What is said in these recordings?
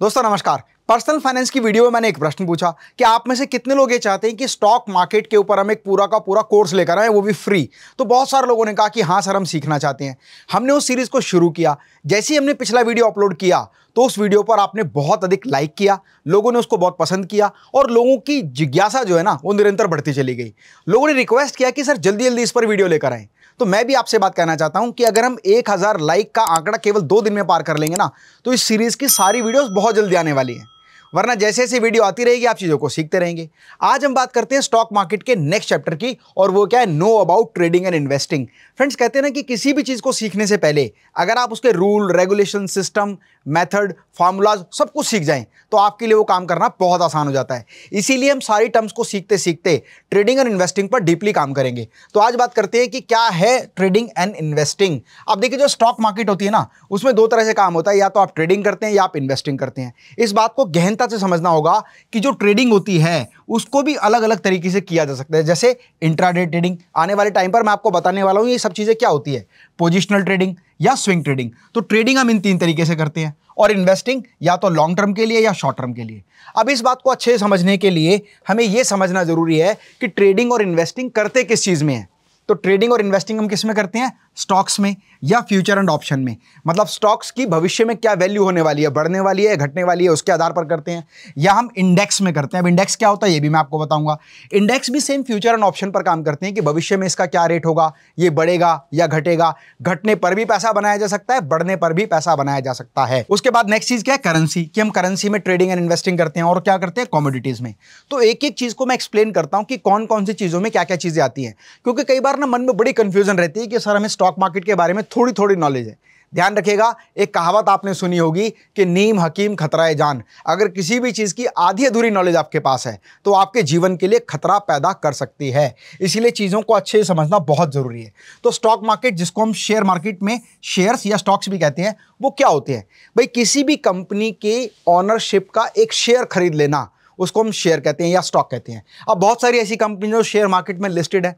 दोस्तों नमस्कार personal finance की वीडियो में मैंने एक प्रश्न पूछा कि आप में से कितने लोग ये चाहते हैं कि स्टॉक मार्केट के ऊपर हम एक पूरा का पूरा कोर्स लेकर आए वो भी फ्री तो बहुत सारे लोगों ने कहा कि हाँ सर हम सीखना चाहते हैं हमने उस सीरीज़ को शुरू किया जैसे ही हमने पिछला वीडियो अपलोड किया तो उस वीडियो पर आपने बहुत अधिक लाइक किया लोगों ने उसको बहुत पसंद किया और लोगों की जिज्ञासा जो है ना वो निरंतर बढ़ती चली गई लोगों ने रिक्वेस्ट किया कि सर जल्दी जल्दी इस पर वीडियो लेकर आएँ तो मैं भी आपसे बात कहना चाहता हूं कि अगर हम एक हज़ार लाइक का आंकड़ा केवल दो दिन में पार कर लेंगे ना तो इस सीरीज़ की सारी वीडियोस बहुत जल्दी आने वाली हैं वरना जैसे जैसे वीडियो आती रहेगी आप चीज़ों को सीखते रहेंगे आज हम बात करते हैं स्टॉक मार्केट के नेक्स्ट चैप्टर की और वो क्या है know about trading and investing friends कहते हैं ना कि किसी भी चीज़ को सीखने से पहले अगर आप उसके rule regulation system method formulas सब कुछ सीख जाएं तो आपके लिए वो काम करना बहुत आसान हो जाता है इसीलिए हम सारी टर्म्स को सीखते सीखते ट्रेडिंग एंड इन्वेस्टिंग पर डीपली काम करेंगे तो आज बात करते हैं कि क्या है ट्रेडिंग एंड इन्वेस्टिंग आप देखिए जो स्टॉक मार्केट होती है ना उसमें दो तरह से काम होता है या तो आप ट्रेडिंग करते हैं या आप इन्वेस्टिंग करते हैं इस बात को गहनता से समझना होगा कि जो ट्रेडिंग होती है उसको भी अलग अलग तरीके से किया जा सकता है जैसे इंट्राडे ट्रेडिंग आने वाले टाइम पर मैं आपको बताने वाला हूँ ये सब चीज़ें क्या होती है पोजिशनल ट्रेडिंग या स्विंग ट्रेडिंग तो ट्रेडिंग हम इन तीन तरीके से करते हैं और इन्वेस्टिंग या तो लॉन्ग टर्म के लिए या शॉर्ट टर्म के लिए अब इस बात को अच्छे समझने के लिए हमें यह समझना ज़रूरी है कि ट्रेडिंग और इन्वेस्टिंग करते किस चीज़ में है तो ट्रेडिंग और इन्वेस्टिंग हम किस में करते हैं स्टॉक्स में या फ्यूचर एंड ऑप्शन में मतलब स्टॉक्स की भविष्य में क्या वैल्यू होने वाली है बढ़ने वाली है घटने वाली है उसके आधार पर करते हैं या हम इंडेक्स में करते हैं अब इंडेक्स क्या होता है ये भी मैं आपको बताऊंगा इंडेक्स भी सेम फ्यूचर एंड ऑप्शन पर काम करते हैं कि भविष्य में इसका क्या रेट होगा ये बढ़ेगा या घटेगा घटने पर भी पैसा बनाया जा सकता है बढ़ने पर भी पैसा बनाया जा सकता है उसके बाद नेक्स्ट चीज क्या है करेंसी कि हम करेंसी में ट्रेडिंग एंड इन्वेस्टिंग करते हैं और क्या करते हैं कॉमोडिटीज में तो एक एक चीज को मैं एक्सप्लेन करता हूं कि कौन कौन सी चीजों में क्या क्या चीजें आती हैं क्योंकि कई बार ना मन में बड़ी कंफ्यूजन रहती है कि सर हमें स्टॉक स्टॉक मार्केट के बारे में थोड़ी थोड़ी नॉलेज है ध्यान रखिएगा एक कहावत आपने सुनी होगी कि नीम हकीम खतरा जान अगर किसी भी चीज़ की आधी अधूरी नॉलेज आपके पास है तो आपके जीवन के लिए खतरा पैदा कर सकती है इसीलिए चीज़ों को अच्छे से समझना बहुत ज़रूरी है तो स्टॉक मार्केट जिसको हम शेयर मार्केट में शेयर्स या स्टॉक्स भी कहते हैं वो क्या होते हैं भाई किसी भी कंपनी के ऑनरशिप का एक शेयर खरीद लेना उसको हम शेयर कहते हैं या स्टॉक कहते हैं अब बहुत सारी ऐसी कंपनी जो शेयर मार्केट में लिस्टेड है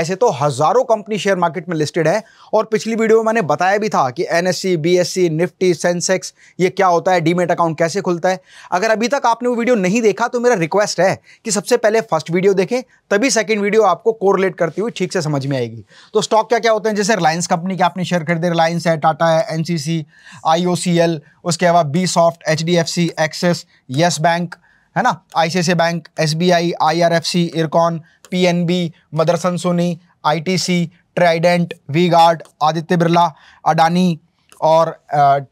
ऐसे तो हज़ारों कंपनी शेयर मार्केट में लिस्टेड है और पिछली वीडियो में मैंने बताया भी था कि एन एस निफ्टी सेंसेक्स ये क्या होता है डीमेट अकाउंट कैसे खुलता है अगर अभी तक आपने वो वीडियो नहीं देखा तो मेरा रिक्वेस्ट है कि सबसे पहले फर्स्ट वीडियो देखें तभी सेकेंड वीडियो आपको कोरिलेट करती हुई ठीक से समझ में आएगी तो स्टॉक क्या क्या होते हैं जैसे रिलायंस कंपनी के आपने शेयर खरीदे रिलायंस है टाटा है एन सी उसके अलावा B soft H D F C Axis Yes bank है ना ICICI bank SBI IRFC IRCON PNB Motherson Sony ITC Trident V Guard Aditya Birla Adani और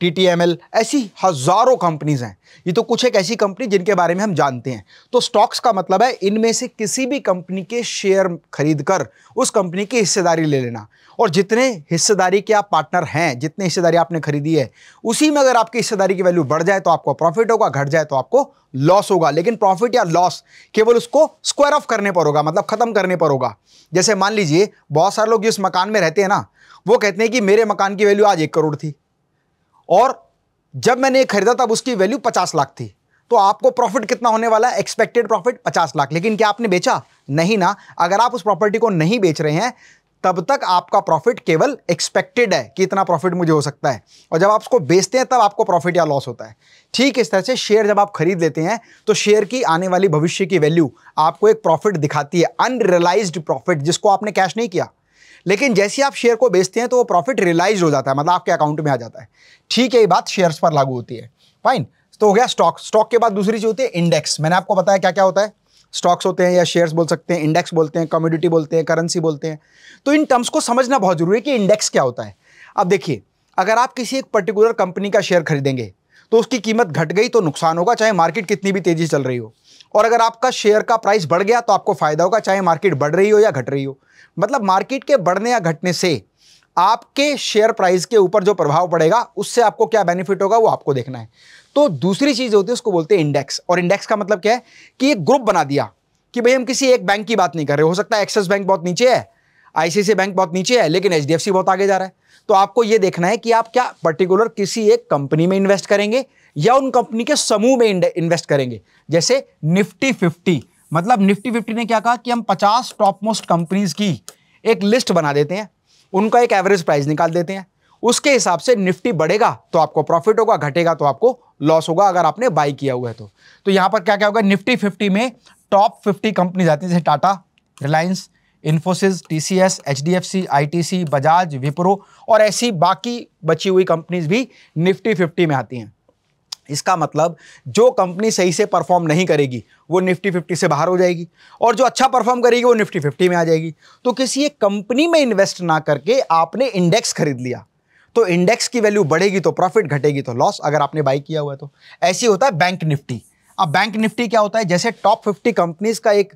टी टी एम एल ऐसी हज़ारों कंपनीज़ हैं ये तो कुछ एक ऐसी कंपनी जिनके बारे में हम जानते हैं तो स्टॉक्स का मतलब है इनमें से किसी भी कंपनी के शेयर खरीद कर उस कंपनी की हिस्सेदारी ले लेना और जितने हिस्सेदारी के आप पार्टनर हैं जितने हिस्सेदारी आपने खरीदी है उसी में अगर आपकी हिस्सेदारी की वैल्यू बढ़ जाए तो आपको प्रॉफिट होगा घट जाए तो आपको लॉस होगा लेकिन प्रॉफिट या लॉस केवल उसको स्क्वायर ऑफ करने पर होगा मतलब ख़त्म करने पर होगा जैसे मान लीजिए बहुत सारे लोग जिस मकान में रहते हैं ना वो कहते हैं कि मेरे मकान की वैल्यू आज एक करोड़ थी और जब मैंने खरीदा तब उसकी वैल्यू पचास लाख थी तो आपको प्रॉफिट कितना होने वाला है एक्सपेक्टेड प्रॉफिट पचास लाख लेकिन क्या आपने बेचा नहीं ना अगर आप उस प्रॉपर्टी को नहीं बेच रहे हैं तब तक आपका प्रॉफिट केवल एक्सपेक्टेड है कि इतना प्रॉफिट मुझे हो सकता है और जब आप उसको बेचते हैं तब आपको प्रॉफिट या लॉस होता है ठीक इस तरह से शेयर जब आप खरीद लेते हैं तो शेयर की आने वाली भविष्य की वैल्यू आपको एक प्रॉफिट दिखाती है अनरियलाइज्ड प्रॉफिट जिसको आपने कैश नहीं किया लेकिन जैसे आप शेयर को बेचते हैं तो वो प्रॉफिट रियलाइज हो जाता है मतलब आपके अकाउंट में आ जाता है ठीक है ये बात शेयर्स पर लागू होती है फाइन तो हो गया स्टॉक स्टॉक के बाद दूसरी चीज़ होती है इंडेक्स मैंने आपको बताया क्या क्या होता है स्टॉक्स होते हैं या शेयर्स बोल सकते हैं इंडेक्स बोलते हैं कम्युनिटी बोलते हैं करेंसी बोलते हैं तो इन टर्म्स को समझना बहुत ज़रूरी है कि इंडेक्स क्या होता है अब देखिए अगर आप किसी एक पर्टिकुलर कंपनी का शेयर खरीदेंगे तो उसकी कीमत घट गई तो नुकसान होगा चाहे मार्केट कितनी भी तेज़ी चल रही हो और अगर आपका शेयर का प्राइस बढ़ गया तो आपको फ़ायदा होगा चाहे मार्केट बढ़ रही हो या घट रही हो मतलब मार्केट के बढ़ने या घटने से आपके शेयर प्राइस के ऊपर जो प्रभाव पड़ेगा उससे आपको क्या बेनिफिट होगा वो आपको देखना है तो दूसरी चीज़ होती है उसको बोलते हैं इंडेक्स और इंडेक्स का मतलब क्या है कि एक ग्रुप बना दिया कि भाई हम किसी एक बैंक की बात नहीं कर रहे हो सकता है एक्सिस बैंक बहुत नीचे है आईसीसी बैंक बहुत नीचे है लेकिन एच बहुत आगे जा रहा है तो आपको ये देखना है कि आप क्या पर्टिकुलर किसी एक कंपनी में इन्वेस्ट करेंगे या उन कंपनी के समूह में इन्वेस्ट करेंगे जैसे निफ्टी फिफ्टी मतलब निफ्टी फिफ्टी ने क्या कहा कि हम पचास टॉप मोस्ट कंपनीज की एक लिस्ट बना देते हैं उनका एक एवरेज प्राइस निकाल देते हैं उसके हिसाब से निफ्टी बढ़ेगा तो आपको प्रॉफिट होगा घटेगा तो आपको लॉस होगा अगर आपने बाई किया हुआ है तो तो यहां पर क्या क्या होगा निफ्टी फिफ्टी में टॉप फिफ्टी कंपनीज आती है जैसे Tata Reliance Infosys T C S H D F C I T C Bajaj Wipro और ऐसी बाकी बची हुई कंपनीज भी निफ्टी फिफ्टी में आती हैं इसका मतलब जो कंपनी सही से परफॉर्म नहीं करेगी वो निफ्टी फिफ्टी से बाहर हो जाएगी और जो अच्छा परफॉर्म करेगी वो निफ्टी फिफ्टी में आ जाएगी तो किसी एक कंपनी में इन्वेस्ट ना करके आपने इंडेक्स खरीद लिया तो इंडेक्स की वैल्यू बढ़ेगी तो प्रॉफिट घटेगी तो लॉस अगर आपने बाई किया हुआ है तो ऐसे होता है बैंक निफ्टी अब बैंक निफ्टी क्या होता है जैसे टॉप फिफ्टी कंपनीज का एक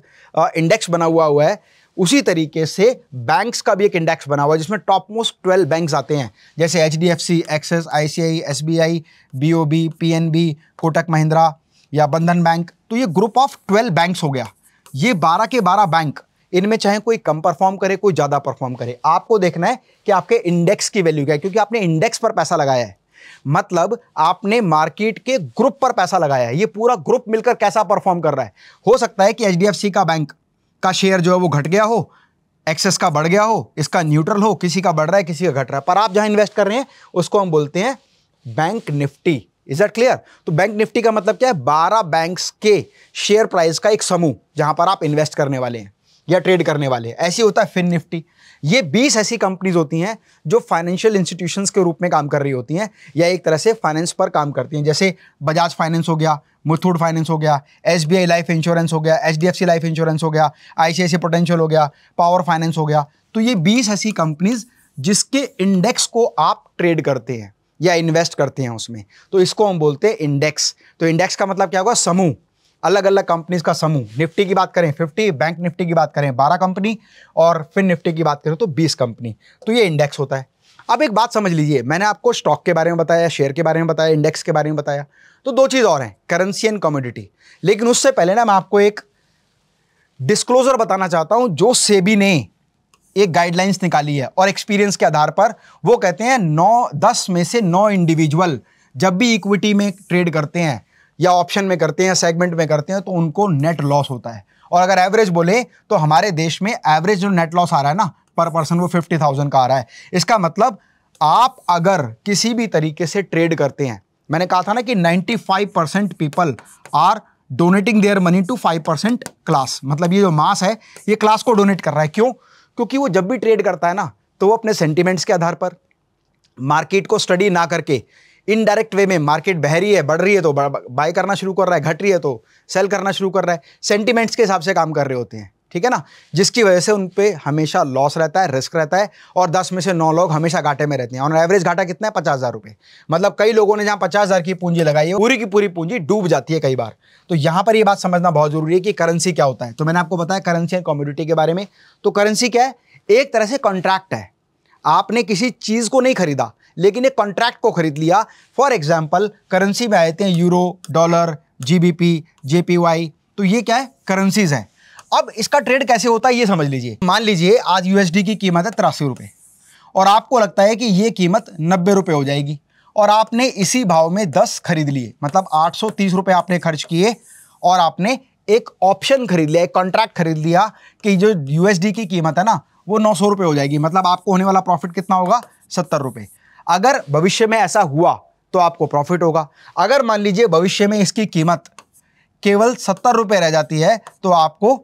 इंडेक्स बना हुआ हुआ है उसी तरीके से बैंक्स का भी एक इंडेक्स बना हुआ है जिसमें टॉप मोस्ट ट्वेल्व बैंक्स आते हैं जैसे H D F C Axis I C I S B I B O B P N B Kotak Mahindra या बंधन बैंक तो ये ग्रुप ऑफ ट्वेल्व बैंक्स हो गया ये बारह के बारह बैंक इनमें चाहे कोई कम परफॉर्म करे कोई ज़्यादा परफॉर्म करे आपको देखना है कि आपके इंडेक्स की वैल्यू क्या है क्योंकि आपने इंडेक्स पर पैसा लगाया है मतलब आपने मार्केट के ग्रुप पर पैसा लगाया है ये पूरा ग्रुप मिलकर कैसा परफॉर्म कर रहा है हो सकता है कि एच का बैंक का शेयर जो है वो घट गया हो एक्सेस का बढ़ गया हो इसका न्यूट्रल हो किसी का बढ़ रहा है किसी का घट रहा है पर आप जहां इन्वेस्ट कर रहे हैं उसको हम बोलते हैं bank Nifty is that clear तो बैंक निफ्टी का मतलब क्या है बारह बैंक्स के शेयर प्राइस का एक समूह जहां पर आप इन्वेस्ट करने वाले हैं या ट्रेड करने वाले हैं ऐसे होता है फिन निफ्टी ये 20 ऐसी कंपनीज होती हैं जो फाइनेंशियल इंस्टीट्यूशंस के रूप में काम कर रही होती हैं या एक तरह से फाइनेंस पर काम करती हैं जैसे बजाज फाइनेंस हो गया मुथूट फाइनेंस हो गया एस लाइफ इंश्योरेंस हो गया एच लाइफ इंश्योरेंस हो गया आई पोटेंशियल हो गया पावर फाइनेंस हो गया तो ये बीस ऐसी कंपनीज़ जिसके इंडेक्स को आप ट्रेड करते हैं या इन्वेस्ट करते हैं उसमें तो इसको हम बोलते हैं इंडेक्स तो इंडेक्स का मतलब क्या होगा समूह अलग अलग कंपनीज का समूह निफ्टी की बात करें 50 बैंक निफ्टी की बात करें 12 कंपनी और फिर निफ्टी की बात करें तो 20 कंपनी तो ये इंडेक्स होता है अब एक बात समझ लीजिए मैंने आपको स्टॉक के बारे में बताया शेयर के बारे में बताया इंडेक्स के बारे में बताया तो दो चीज़ और हैं करेंसी एंड कॉमोडिटी लेकिन उससे पहले ना मैं आपको एक डिस्क्लोजर बताना चाहता हूँ जो सेबी ने एक गाइडलाइंस निकाली है और एक्सपीरियंस के आधार पर वो कहते हैं नौ दस में से नौ इंडिविजुअल जब भी इक्विटी में ट्रेड करते हैं या ऑप्शन में करते हैं सेगमेंट में करते हैं तो उनको नेट लॉस होता है और अगर एवरेज बोले तो हमारे देश में एवरेज जो नेट लॉस आ रहा है ना पर पर्सन वो फिफ्टी थाउजेंड का आ रहा है इसका मतलब आप अगर किसी भी तरीके से ट्रेड करते हैं मैंने कहा था ना कि 95 percent people are donating their money to 5 percent class मतलब ये जो मास है ये क्लास को डोनेट कर रहा है क्यों क्योंकि वो जब भी ट्रेड करता है ना तो वो अपने सेंटिमेंट्स के आधार पर मार्केट को स्टडी ना करके इनडायरेक्ट वे में मार्केट बह रही है बढ़ रही है तो बाय करना शुरू कर रहा है घट रही है तो सेल करना शुरू कर रहा है सेंटिमेंट्स के हिसाब से काम कर रहे होते हैं ठीक है ना जिसकी वजह से उन पर हमेशा लॉस रहता है रिस्क रहता है और दस में से नौ लोग हमेशा घाटे में रहते हैं और एवरेज घाटा कितना है पचास हज़ार रुपये मतलब कई लोगों ने जहाँ पचास हज़ार की पूंजी लगाई है पूरी की पूरी पूंजी डूब जाती है कई बार तो यहाँ पर ये बात समझना बहुत ज़रूरी है कि करेंसी क्या होता है तो मैंने आपको बताया करेंसी एंड कॉम्योडिटी के बारे में तो करेंसी क्या है एक तरह से कॉन्ट्रैक्ट है आपने किसी चीज़ को नहीं खरीदा लेकिन एक कॉन्ट्रैक्ट को खरीद लिया फॉर एग्जाम्पल करेंसी में आए थे यूरो डॉलर जीबीपी जेपीवाई तो ये क्या है करेंसीज हैं अब इसका ट्रेड कैसे होता है ये समझ लीजिए मान लीजिए आज यूएसडी की कीमत है तिरासी रुपये और आपको लगता है कि ये कीमत नब्बे रुपये हो जाएगी और आपने इसी भाव में दस खरीद लिए मतलब आठ सौ तीस रुपये आपने खर्च किए और आपने एक ऑप्शन खरीद लिया एक कॉन्ट्रैक्ट खरीद लिया कि जो यूएसडी की कीमत है ना वो नौ सौ रुपये हो जाएगी मतलब आपको होने वाला प्रॉफिट कितना होगा सत्तर रुपये अगर भविष्य में ऐसा हुआ तो आपको प्रॉफिट होगा अगर मान लीजिए भविष्य में इसकी कीमत केवल सत्तर रुपये रह जाती है तो आपको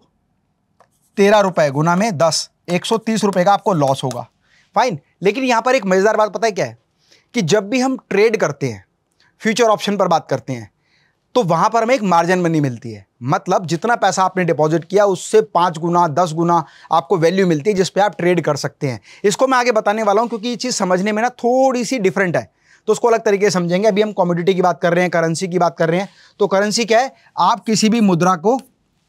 तेरह रुपये गुना में दस एक सौ तीस रुपये का आपको लॉस होगा फाइन लेकिन यहाँ पर एक मज़ेदार बात पता है क्या है कि जब भी हम ट्रेड करते हैं फ्यूचर ऑप्शन पर बात करते हैं तो वहां पर हमें एक मार्जिन मनी मिलती है मतलब जितना पैसा आपने डिपॉजिट किया उससे पाँच गुना दस गुना आपको वैल्यू मिलती है जिस पे आप ट्रेड कर सकते हैं इसको मैं आगे बताने वाला हूँ क्योंकि ये चीज़ समझने में ना थोड़ी सी डिफरेंट है तो उसको अलग तरीके से समझेंगे अभी हम कॉमोडिटी की बात कर रहे हैं करेंसी की बात कर रहे हैं तो करेंसी क्या है आप किसी भी मुद्रा को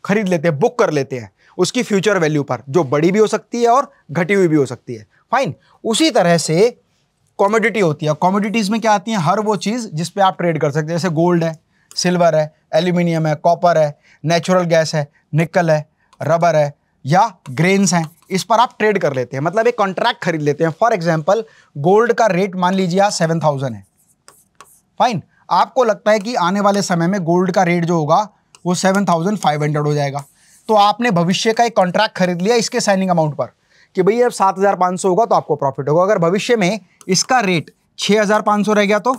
खरीद लेते हैं बुक कर लेते हैं उसकी फ्यूचर वैल्यू पर जो बड़ी भी हो सकती है और घटी हुई भी हो सकती है फाइन उसी तरह से कॉमोडिटी होती है कॉमोडिटीज़ में क्या आती है हर वो चीज़ जिस आप ट्रेड कर सकते हैं जैसे गोल्ड है सिल्वर है एल्यूमिनियम है कॉपर है नेचुरल गैस है निकल है रबर है या ग्रेन्स हैं इस पर आप ट्रेड कर लेते हैं मतलब एक कॉन्ट्रैक्ट खरीद लेते हैं फॉर एग्जाम्पल गोल्ड का रेट मान लीजिए आज सेवन थाउजेंड है फाइन आपको लगता है कि आने वाले समय में गोल्ड का रेट जो होगा वो सेवन थाउजेंड फाइव हंड्रेड हो जाएगा तो आपने भविष्य का एक कॉन्ट्रैक्ट खरीद लिया इसके साइनिंग अमाउंट पर कि भैया अब सात हज़ार पाँच सौ होगा तो आपको प्रॉफिट होगा अगर भविष्य में इसका रेट छः हज़ार पाँच सौ रह गया तो,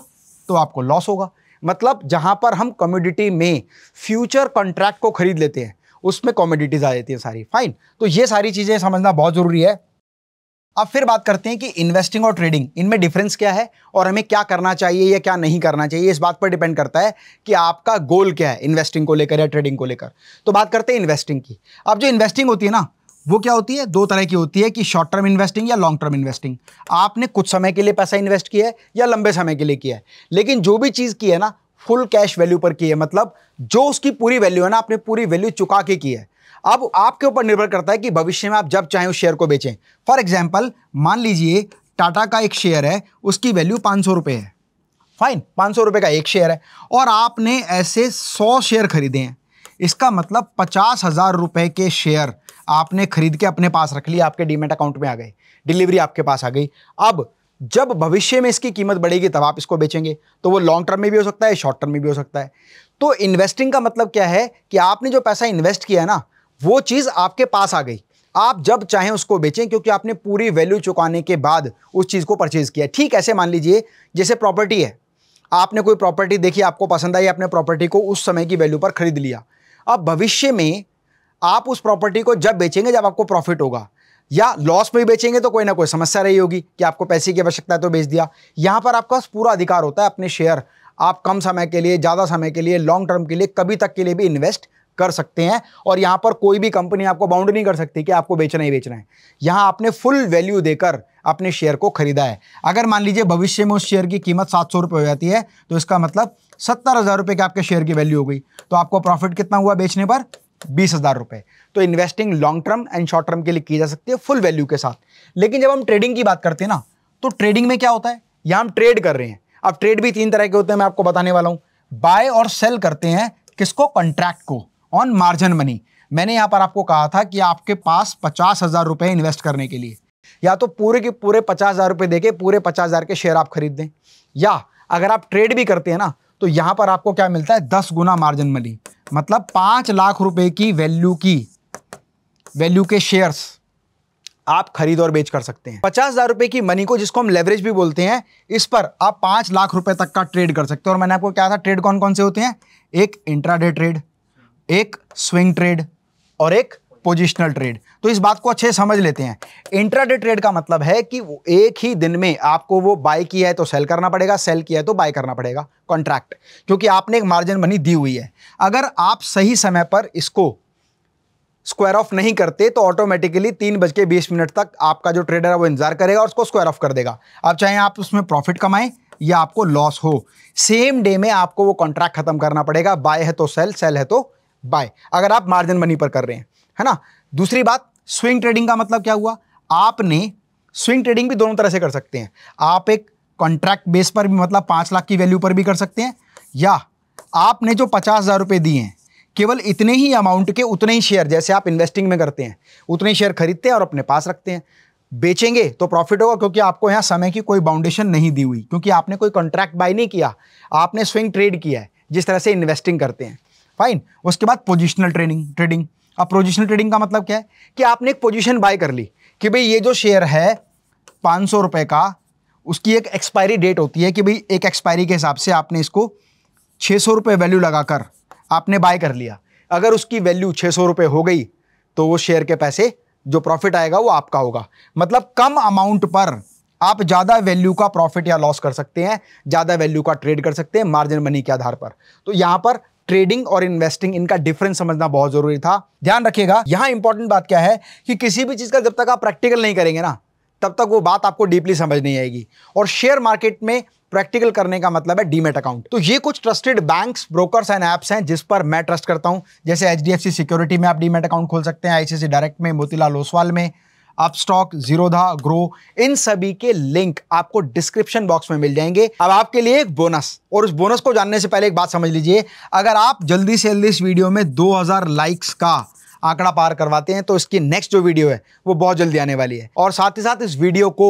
तो आपको लॉस होगा मतलब जहाँ पर हम कमोडिटी में फ्यूचर कॉन्ट्रैक्ट को खरीद लेते हैं उसमें कॉमोडिटीज़ आ जाती है सारी फाइन तो ये सारी चीज़ें समझना बहुत ज़रूरी है अब फिर बात करते हैं कि इन्वेस्टिंग और ट्रेडिंग इनमें डिफरेंस क्या है और हमें क्या करना चाहिए या क्या नहीं करना चाहिए इस बात पर डिपेंड करता है कि आपका गोल क्या है इन्वेस्टिंग को लेकर या ट्रेडिंग को लेकर तो बात करते हैं इन्वेस्टिंग की अब जो इन्वेस्टिंग होती है ना वो क्या होती है दो तरह की होती है कि शॉर्ट टर्म इन्वेस्टिंग या लॉन्ग टर्म इन्वेस्टिंग आपने कुछ समय के लिए पैसा इन्वेस्ट किया है या लंबे समय के लिए किया है लेकिन जो भी चीज़ की है ना फुल कैश वैल्यू पर की है मतलब जो उसकी पूरी वैल्यू है ना आपने पूरी वैल्यू चुका के की है अब आपके ऊपर निर्भर करता है कि भविष्य में आप जब चाहें उस शेयर को बेचें फॉर एग्जाम्पल मान लीजिए टाटा का एक शेयर है उसकी वैल्यू पाँच सौ रुपये है फाइन पाँच सौ रुपये का एक शेयर है और आपने ऐसे सौ शेयर खरीदे हैं इसका मतलब पचास हज़ार रुपए के शेयर आपने खरीद के अपने पास रख लिया आपके डीमेट अकाउंट में आ गए डिलीवरी आपके पास आ गई अब जब भविष्य में इसकी कीमत बढ़ेगी तब आप इसको बेचेंगे तो वो लॉन्ग टर्म में भी हो सकता है शॉर्ट टर्म में भी हो सकता है तो इन्वेस्टिंग का मतलब क्या है कि आपने जो पैसा इन्वेस्ट किया है ना वो चीज़ आपके पास आ गई आप जब चाहें उसको बेचें क्योंकि आपने पूरी वैल्यू चुकाने के बाद उस चीज़ को परचेज किया ठीक ऐसे मान लीजिए जैसे प्रॉपर्टी है आपने कोई प्रॉपर्टी देखी आपको पसंद आई आपने प्रॉपर्टी को उस समय की वैल्यू पर खरीद लिया अब भविष्य में आप उस प्रॉपर्टी को जब बेचेंगे जब आपको प्रॉफिट होगा या लॉस में बेचेंगे तो कोई ना कोई समस्या रही होगी कि आपको पैसे की आवश्यकता है तो बेच दिया यहाँ पर आपका पूरा अधिकार होता है अपने शेयर आप कम समय के लिए ज़्यादा समय के लिए लॉन्ग टर्म के लिए कभी तक के लिए भी इन्वेस्ट कर सकते हैं और यहां पर कोई भी कंपनी आपको बाउंड नहीं कर सकती कि आपको बेचना ही बेचना है यहां आपने फुल वैल्यू देकर अपने शेयर को खरीदा है अगर मान लीजिए भविष्य में उस शेयर की कीमत सात सौ हो जाती है तो इसका मतलब सत्तर हज़ार रुपए की आपके शेयर की वैल्यू हो गई तो आपको प्रॉफिट कितना हुआ बेचने पर बीस हज़ार रुपए तो investing long term and short term के लिए की जा सकती है फुल वैल्यू के साथ लेकिन जब हम ट्रेडिंग की बात करते हैं ना तो ट्रेडिंग में क्या होता है या हम ट्रेड कर रहे हैं अब ट्रेड भी तीन तरह के होते हैं मैं आपको बताने वाला हूँ बाय और सेल करते हैं किसको कॉन्ट्रैक्ट को ऑन मार्जिन मनी मैंने यहाँ पर आपको कहा था कि आपके पास पचास हज़ार रुपये इन्वेस्ट करने के लिए या तो पूरे के पूरे पचास हज़ार रुपये देके पूरे पचास हज़ार के शेयर आप खरीद दें या अगर आप ट्रेड भी करते हैं ना तो यहाँ पर आपको क्या मिलता है दस गुना मार्जिन मनी मतलब पाँच लाख रुपये की वैल्यू की वैल्यू के शेयर्स आप खरीद और बेच कर सकते हैं पचास हज़ार रुपए की मनी को जिसको हम लेवरेज भी बोलते हैं इस पर आप पांच लाख रुपए तक का ट्रेड कर सकते हैं और मैंने आपको क्या था ट्रेड कौन कौन से होते हैं एक इंट्राडे ट्रेड एक स्विंग ट्रेड और एक पोजिशनल ट्रेड तो इस बात को अच्छे समझ लेते हैं इंट्राडे ट्रेड का मतलब है कि एक ही दिन में आपको वो बाय किया है तो सेल करना पड़ेगा सेल किया है तो बाय करना पड़ेगा कॉन्ट्रैक्ट क्योंकि आपने एक मार्जिन मनी दी हुई है अगर आप सही समय पर इसको स्क्वायर ऑफ नहीं करते तो ऑटोमेटिकली तीन बज के बीस मिनट तक आपका जो ट्रेडर है वो इंतजार करेगा और उसको स्क्वायर ऑफ कर देगा अब चाहे आप उसमें प्रॉफिट कमाएं या आपको लॉस हो सेम डे में आपको वो कॉन्ट्रैक्ट खत्म करना पड़ेगा बाय है तो सेल सेल है तो बाय अगर आप मार्जिन मनी पर कर रहे हैं है ना दूसरी बात स्विंग ट्रेडिंग का मतलब क्या हुआ आपने स्विंग ट्रेडिंग भी दोनों तरह से कर सकते हैं आप एक कॉन्ट्रैक्ट बेस पर भी मतलब पाँच लाख की वैल्यू पर भी कर सकते हैं या आपने जो पचास हज़ार रुपये दिए हैं केवल इतने ही अमाउंट के उतने ही शेयर जैसे आप इन्वेस्टिंग में करते हैं उतने ही शेयर खरीदते हैं और अपने पास रखते हैं बेचेंगे तो प्रॉफिट होगा क्योंकि आपको यहाँ समय की कोई बाउंडेशन नहीं दी हुई क्योंकि आपने कोई कॉन्ट्रैक्ट बाय नहीं किया आपने स्विंग ट्रेड किया है जिस तरह से इन्वेस्टिंग करते हैं फाइन उसके बाद पोजिशनल ट्रेडिंग ट्रेडिंग अब पोजिशनल ट्रेडिंग का मतलब क्या है कि आपने एक पोजिशन बाय कर ली कि भाई ये जो शेयर है पाँच सौ रुपये का उसकी एक एक्सपायरी डेट होती है कि भाई एक एक्सपायरी के हिसाब से आपने इसको छः सौ रुपये वैल्यू लगाकर आपने बाय कर लिया अगर उसकी वैल्यू छः सौ रुपये हो गई तो वो शेयर के पैसे जो प्रॉफिट आएगा वो आपका होगा मतलब कम अमाउंट पर आप ज़्यादा वैल्यू का प्रॉफिट या लॉस कर सकते हैं ज़्यादा वैल्यू का ट्रेड कर सकते हैं मार्जिन मनी के आधार पर तो यहाँ पर ट्रेडिंग और इन्वेस्टिंग इनका डिफरेंस समझना बहुत जरूरी था ध्यान रखिएगा यहां इंपॉर्टेंट बात क्या है कि किसी भी चीज़ का जब तक आप प्रैक्टिकल नहीं करेंगे ना तब तक वो बात आपको डीपली समझ नहीं आएगी और शेयर मार्केट में प्रैक्टिकल करने का मतलब है डीमेट अकाउंट तो ये कुछ trusted banks brokers and apps हैं जिस पर मैं ट्रस्ट करता हूं जैसे एच सिक्योरिटी में आप डीमेट अकाउंट खोल सकते हैं आईसीसी डायरेक्ट में मोतीलाल ओसवाल में अपस्टॉक जीरोधा ग्रो इन सभी के लिंक आपको डिस्क्रिप्शन बॉक्स में मिल जाएंगे अब आपके लिए एक बोनस और उस बोनस को जानने से पहले एक बात समझ लीजिए अगर आप जल्दी से जल्दी इस वीडियो में 2000 लाइक्स का आंकड़ा पार करवाते हैं तो इसकी नेक्स्ट जो वीडियो है वो बहुत जल्दी आने वाली है और साथ ही साथ इस वीडियो को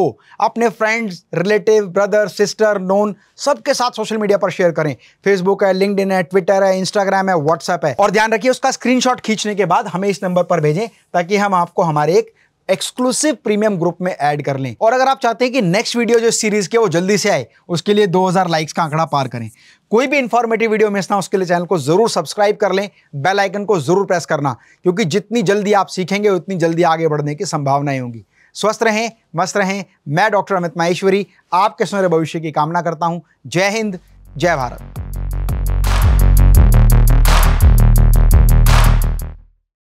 अपने friends relative brother sister known सबके साथ सोशल मीडिया पर शेयर करें फेसबुक है लिंकड है ट्विटर है इंस्टाग्राम है व्हाट्सएप है और ध्यान रखिए उसका स्क्रीनशॉट खींचने के बाद हमें इस नंबर पर भेजें ताकि हम आपको हमारे एक एक्सक्लूसिव प्रीमियम ग्रुप में ऐड कर लें और अगर आप चाहते हैं कि नेक्स्ट वीडियो जो सीरीज के वो जल्दी से आए उसके लिए 2000 लाइक्स का आंकड़ा पार करें कोई भी इंफॉर्मेटिव वीडियो मिस ना उसके लिए चैनल को जरूर सब्सक्राइब कर लें बेल आइकन को जरूर प्रेस करना क्योंकि जितनी जल्दी आप सीखेंगे उतनी जल्दी आगे बढ़ने की संभावनाएं होंगी स्वस्थ रहें मस्त रहें मैं डॉक्टर अमित माहेश्वरी आपके सुनहरे भविष्य की कामना करता हूँ जय हिंद जय भारत